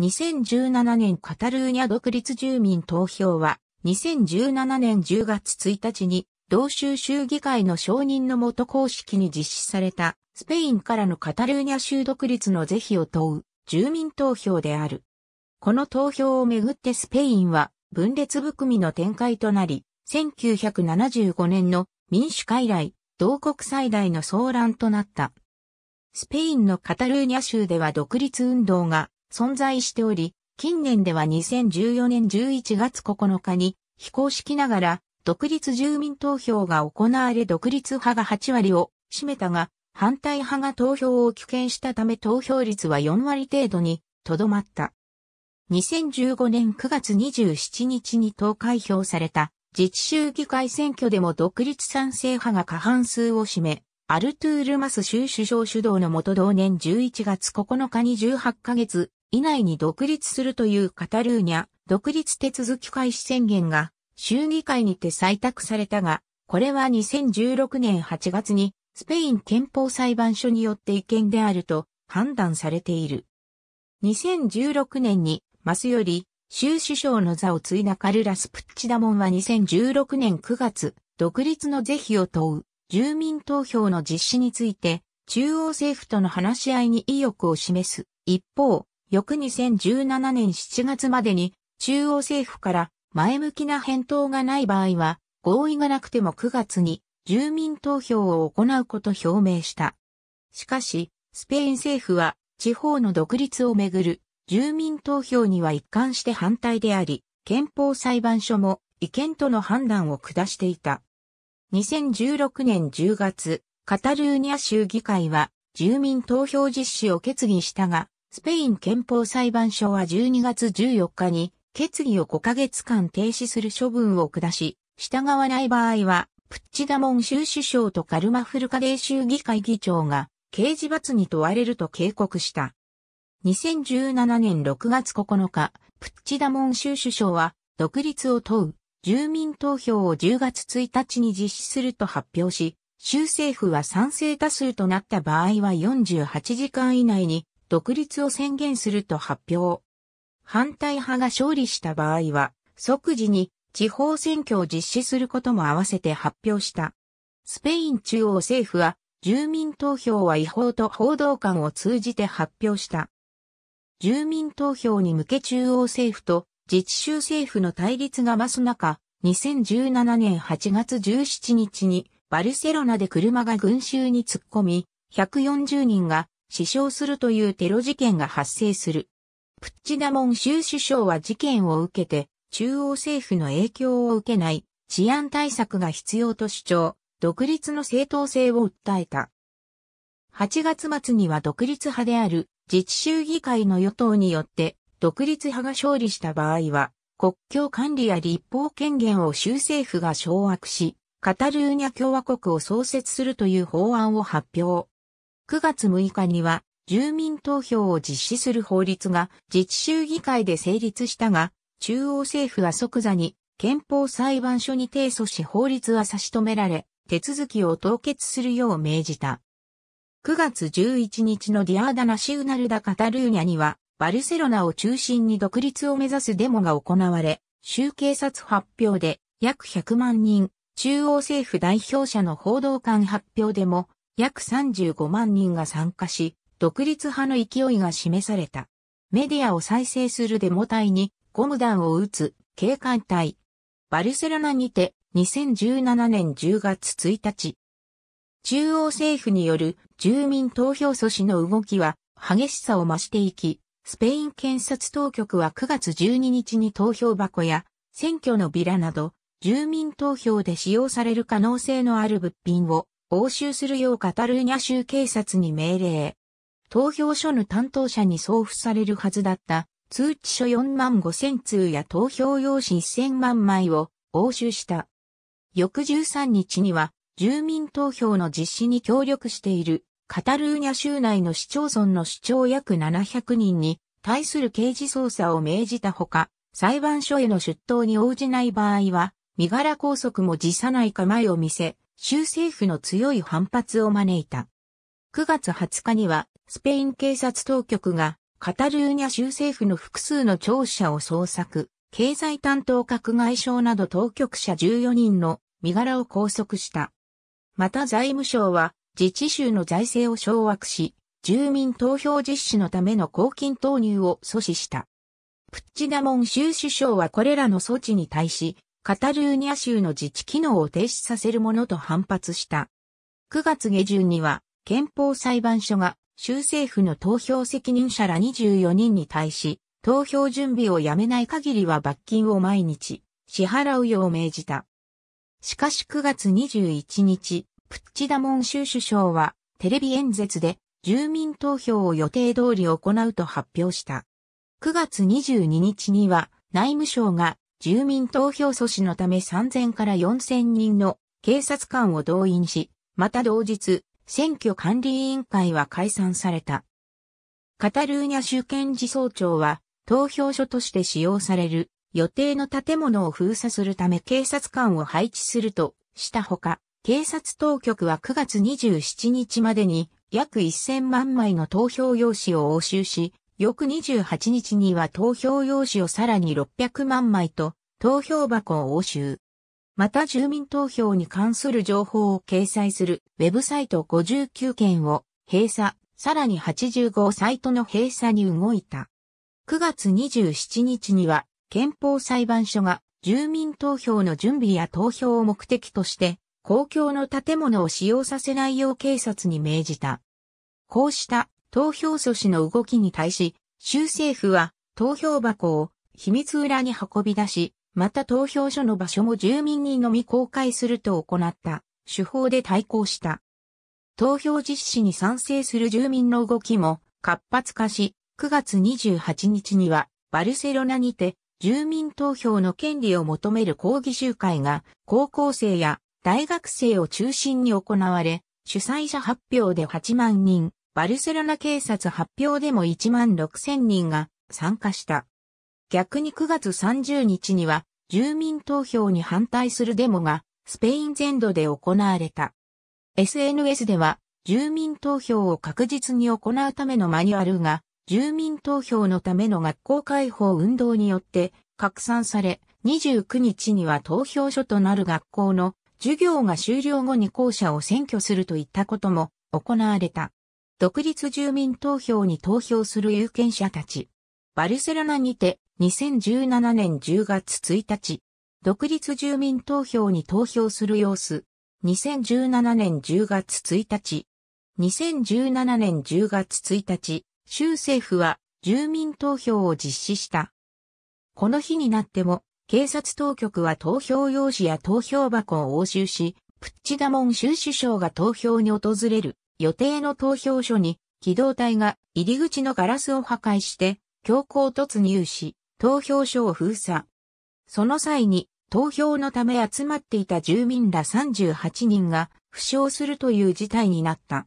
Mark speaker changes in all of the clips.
Speaker 1: 2017年カタルーニャ独立住民投票は、2017年10月1日に、同州州議会の承認のもと公式に実施された、スペインからのカタルーニャ州独立の是非を問う、住民投票である。この投票をめぐってスペインは、分裂含みの展開となり、1975年の民主化以来、同国最大の騒乱となった。スペインのカタルーニャ州では独立運動が存在しており、近年では2014年11月9日に非公式ながら独立住民投票が行われ独立派が8割を占めたが、反対派が投票を棄権したため投票率は4割程度にとどまった。2015年9月27日に投開票された自治州議会選挙でも独立賛成派が過半数を占め、アルトゥール・マス州首相主導のもと同年11月9日に18ヶ月以内に独立するというカタルーニャ独立手続き開始宣言が衆議会にて採択されたが、これは2016年8月にスペイン憲法裁判所によって違憲であると判断されている。2016年にマスより州首相の座を継いだカルラス・プッチダモンは2016年9月、独立の是非を問う住民投票の実施について中央政府との話し合いに意欲を示す。一方、翌2017年7月までに中央政府から前向きな返答がない場合は合意がなくても9月に住民投票を行うこと表明した。しかし、スペイン政府は地方の独立をめぐる住民投票には一貫して反対であり、憲法裁判所も違憲との判断を下していた。2016年10月、カタルーニャ州議会は住民投票実施を決議したが、スペイン憲法裁判所は12月14日に決議を5ヶ月間停止する処分を下し、従わない場合は、プッチダモン州首相とカルマフルカデー州議会議長が刑事罰に問われると警告した。2017年6月9日、プッチダモン州首相は独立を問う住民投票を10月1日に実施すると発表し、州政府は賛成多数となった場合は48時間以内に独立を宣言すると発表。反対派が勝利した場合は、即時に地方選挙を実施することも合わせて発表した。スペイン中央政府は、住民投票は違法と報道官を通じて発表した。住民投票に向け中央政府と自治州政府の対立が増す中、2017年8月17日にバルセロナで車が群衆に突っ込み、140人が死傷するというテロ事件が発生する。プッチダモン州首相は事件を受けて、中央政府の影響を受けない治安対策が必要と主張、独立の正当性を訴えた。8月末には独立派である自治州議会の与党によって独立派が勝利した場合は国境管理や立法権限を州政府が掌握しカタルーニャ共和国を創設するという法案を発表。9月6日には住民投票を実施する法律が自治州議会で成立したが、中央政府は即座に憲法裁判所に提訴し法律は差し止められ、手続きを凍結するよう命じた。9月11日のディアーダナシウナルダ・カタルーニャには、バルセロナを中心に独立を目指すデモが行われ、州警察発表で約100万人、中央政府代表者の報道官発表でも約35万人が参加し、独立派の勢いが示された。メディアを再生するデモ隊にゴム弾を撃つ警官隊。バルセロナにて2017年10月1日。中央政府による住民投票阻止の動きは激しさを増していき、スペイン検察当局は9月12日に投票箱や選挙のビラなど住民投票で使用される可能性のある物品を押収するようカタルーニャ州警察に命令。投票所の担当者に送付されるはずだった通知書4万5千通や投票用紙1000万枚を押収した。翌13日には住民投票の実施に協力しているカタルーニャ州内の市町村の市長約700人に対する刑事捜査を命じたほか、裁判所への出頭に応じない場合は、身柄拘束も辞さない構えを見せ、州政府の強い反発を招いた。9月20日には、スペイン警察当局が、カタルーニャ州政府の複数の庁舎を捜索、経済担当閣外省など当局者14人の身柄を拘束した。また財務省は、自治州の財政を掌握し、住民投票実施のための公金投入を阻止した。プッチダモン州首相はこれらの措置に対し、カタルーニャ州の自治機能を停止させるものと反発した。9月下旬には、憲法裁判所が州政府の投票責任者ら24人に対し、投票準備をやめない限りは罰金を毎日支払うよう命じた。しかし9月21日、プッチダモン州首相はテレビ演説で住民投票を予定通り行うと発表した。9月22日には内務省が住民投票阻止のため3000から4000人の警察官を動員し、また同日、選挙管理委員会は解散された。カタルーニャ州検事総長は、投票所として使用される予定の建物を封鎖するため警察官を配置するとしたほか、警察当局は9月27日までに約1000万枚の投票用紙を押収し、翌28日には投票用紙をさらに600万枚と投票箱を押収。また住民投票に関する情報を掲載するウェブサイト59件を閉鎖、さらに85サイトの閉鎖に動いた。9月27日には憲法裁判所が住民投票の準備や投票を目的として公共の建物を使用させないよう警察に命じた。こうした投票阻止の動きに対し、州政府は投票箱を秘密裏に運び出し、また投票所の場所も住民にのみ公開すると行った手法で対抗した。投票実施に賛成する住民の動きも活発化し、9月28日にはバルセロナにて住民投票の権利を求める抗議集会が高校生や大学生を中心に行われ、主催者発表で8万人、バルセロナ警察発表でも1万6000人が参加した。逆に9月30日には住民投票に反対するデモがスペイン全土で行われた。SNS では住民投票を確実に行うためのマニュアルが住民投票のための学校開放運動によって拡散され29日には投票所となる学校の授業が終了後に校舎を占拠するといったことも行われた。独立住民投票に投票する有権者たち。バルセロナにて2017年10月1日、独立住民投票に投票する様子。2017年10月1日。2017年10月1日、州政府は住民投票を実施した。この日になっても、警察当局は投票用紙や投票箱を押収し、プッチダモン州首相が投票に訪れる予定の投票所に機動隊が入り口のガラスを破壊して強行突入し、投票所を封鎖。その際に投票のため集まっていた住民ら38人が負傷するという事態になった。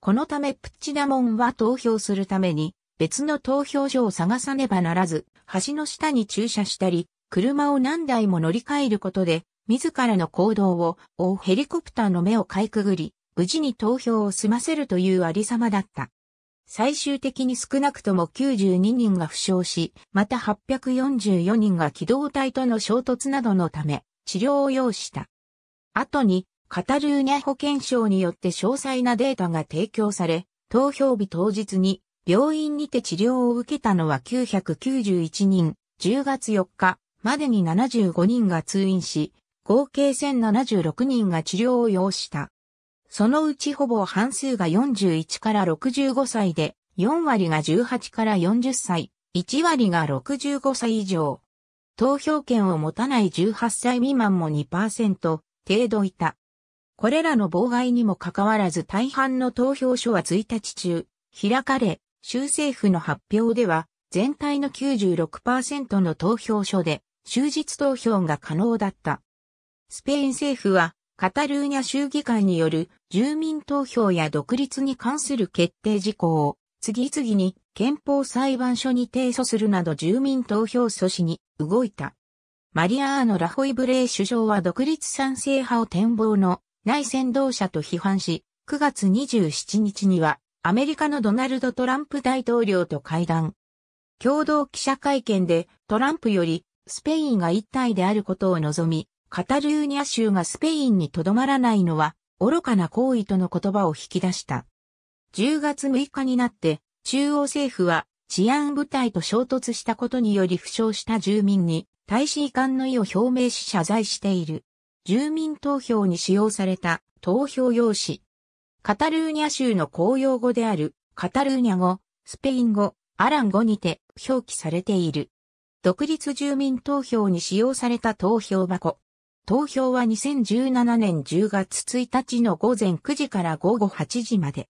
Speaker 1: このためプッチダモンは投票するために別の投票所を探さねばならず、橋の下に駐車したり、車を何台も乗り換えることで、自らの行動を追うヘリコプターの目をかいくぐり、無事に投票を済ませるというありさまだった。最終的に少なくとも92人が負傷し、また844人が機動隊との衝突などのため治療を要した。後に、カタルーニャ保健省によって詳細なデータが提供され、投票日当日に病院にて治療を受けたのは991人、10月4日までに75人が通院し、合計1076人が治療を要した。そのうちほぼ半数が41から65歳で、4割が18から40歳、1割が65歳以上。投票権を持たない18歳未満も2%程度いた。これらの妨害にもかかわらず大半の投票所は1日中、開かれ、州政府の発表では、全体の96%の投票所で、終日投票が可能だった。スペイン政府は、カタルーニャ州議会による住民投票や独立に関する決定事項を次々に憲法裁判所に提訴するなど住民投票阻止に動いた。マリアーノ・ラホイブレー首相は独立賛成派を展望の内戦同者と批判し、9月27日にはアメリカのドナルド・トランプ大統領と会談。共同記者会見でトランプよりスペインが一体であることを望み、カタルーニャ州がスペインにとどまらないのは愚かな行為との言葉を引き出した。10月6日になって中央政府は治安部隊と衝突したことにより負傷した住民に大使遺憾の意を表明し謝罪している。住民投票に使用された投票用紙。カタルーニャ州の公用語であるカタルーニャ語、スペイン語、アラン語にて表記されている。独立住民投票に使用された投票箱。投票は2017年10月1日の午前9時から午後8時まで。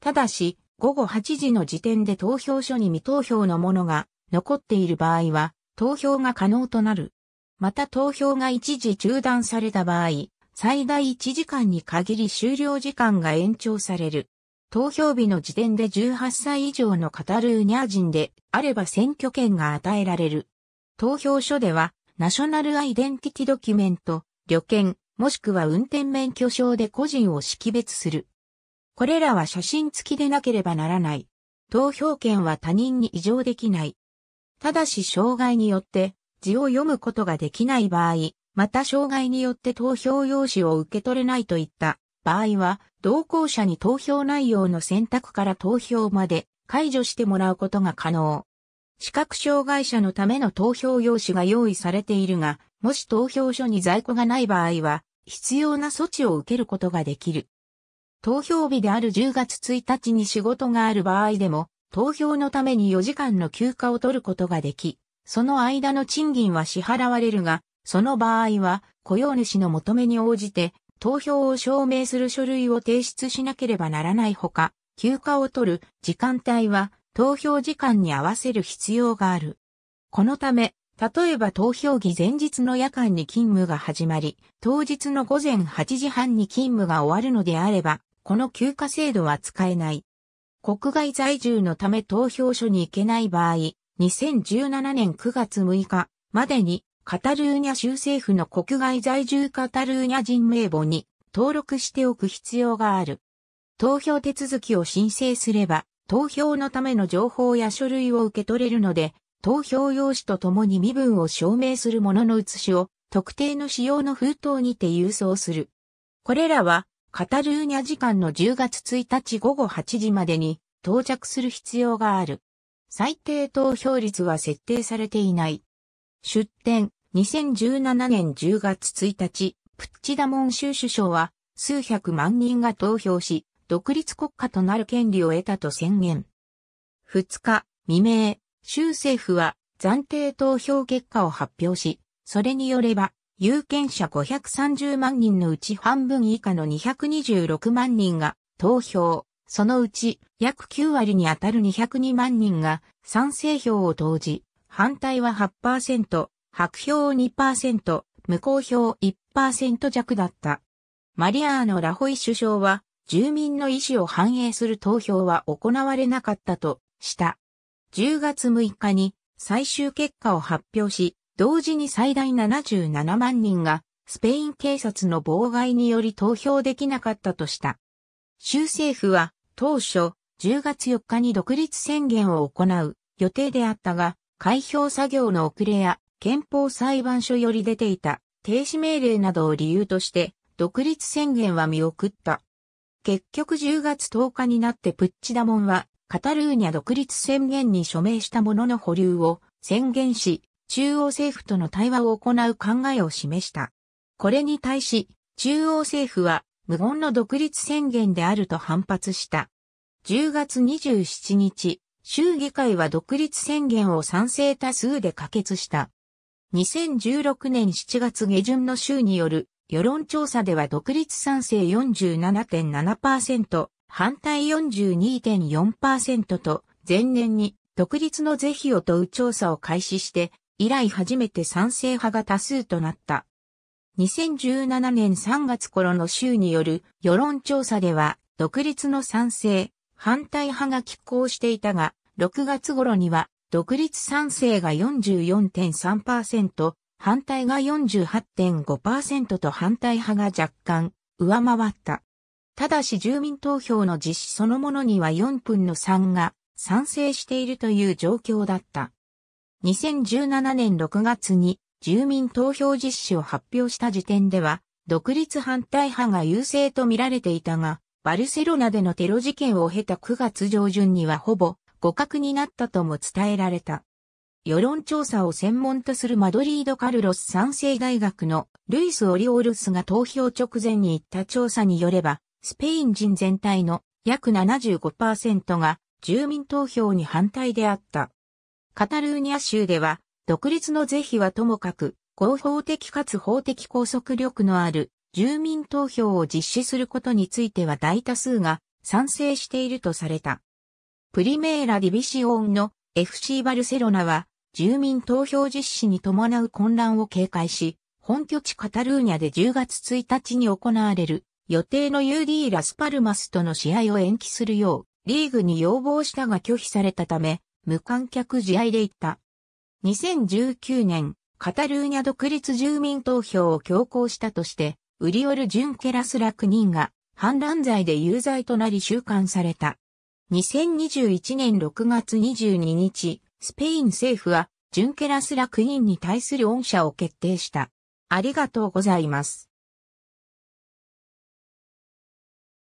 Speaker 1: ただし、午後8時の時点で投票所に未投票のものが残っている場合は、投票が可能となる。また投票が一時中断された場合、最大1時間に限り終了時間が延長される。投票日の時点で18歳以上のカタルーニャ人であれば選挙権が与えられる。投票所ではナショナルアイデンティティドキュメント、旅券、もしくは運転免許証で個人を識別する。これらは写真付きでなければならない。投票権は他人に異常できない。ただし障害によって字を読むことができない場合、また障害によって投票用紙を受け取れないといった場合は、同行者に投票内容の選択から投票まで解除してもらうことが可能。視覚障害者のための投票用紙が用意されているが、もし投票所に在庫がない場合は、必要な措置を受けることができる。投票日である10月1日に仕事がある場合でも、投票のために4時間の休暇を取ることができ、その間の賃金は支払われるが、その場合は雇用主の求めに応じて投票を証明する書類を提出しなければならないほか、休暇を取る時間帯は投票時間に合わせる必要がある。このため、例えば投票日前日の夜間に勤務が始まり、当日の午前8時半に勤務が終わるのであれば、この休暇制度は使えない。国外在住のため投票所に行けない場合、2017年9月6日までにカタルーニャ州政府の国外在住カタルーニャ人名簿に登録しておく必要がある。投票手続きを申請すれば投票のための情報や書類を受け取れるので、投票用紙とともに身分を証明するものの写しを特定の仕様の封筒にて郵送する。これらは、カタルーニャ時間の10月1日午後8時までに到着する必要がある。最低投票率は設定されていない。出展、2017年10月1日、プッチダモン州首相は、数百万人が投票し、独立国家となる権利を得たと宣言。2日未明、州政府は暫定投票結果を発表し、それによれば、有権者530万人のうち半分以下の226万人が投票、そのうち約9割にあたる202万人が賛成票を投じ、反対は8%、白票2%、無効票1%弱だった。マリアーノ・ラホイ首相は住民の意思を反映する投票は行われなかったとした。10月6日に最終結果を発表し、同時に最大77万人がスペイン警察の妨害により投票できなかったとした。州政府は当初10月4日に独立宣言を行う予定であったが、開票作業の遅れや憲法裁判所より出ていた停止命令などを理由として独立宣言は見送った。結局10月10日になってプッチダモンはカタルーニャ独立宣言に署名したものの保留を宣言し、中央政府との対話を行う考えを示した。これに対し、中央政府は無言の独立宣言であると反発した。10月27日、州議会は独立宣言を賛成多数で可決した。2016年7月下旬の州による世論調査では独立賛成47.7%、反対42.4%と、前年に独立の是非を問う調査を開始して、以来初めて賛成派が多数となった。2017年3月頃の州による世論調査では、独立の賛成、反対派が拮抗していたが、6月頃には、独立賛成が44.3%、反対が48.5%と反対派が若干上回った。ただし住民投票の実施そのものには4分の3が賛成しているという状況だった。2017年6月に住民投票実施を発表した時点では、独立反対派が優勢と見られていたが、バルセロナでのテロ事件を経た9月上旬にはほぼ互角になったとも伝えられた。世論調査を専門とするマドリード・カルロス賛世大学のルイス・オリオールスが投票直前に行った調査によれば、スペイン人全体の約75%が住民投票に反対であった。カタルーニャ州では、独立の是非はともかく、合法的かつ法的拘束力のある住民投票を実施することについては大多数が賛成しているとされた。プリメーラ・ディビシオンの FC バルセロナは住民投票実施に伴う混乱を警戒し、本拠地カタルーニャで10月1日に行われる予定の UD ラスパルマスとの試合を延期するようリーグに要望したが拒否されたため無観客試合で行った。2019年カタルーニャ独立住民投票を強行したとしてウリオル・ジュン・ケラスら9人が反乱罪で有罪となり収監された。2021年6月22日、スペイン政府は、ジュンケラスラクインに対する恩赦を決定した。ありがとうございます。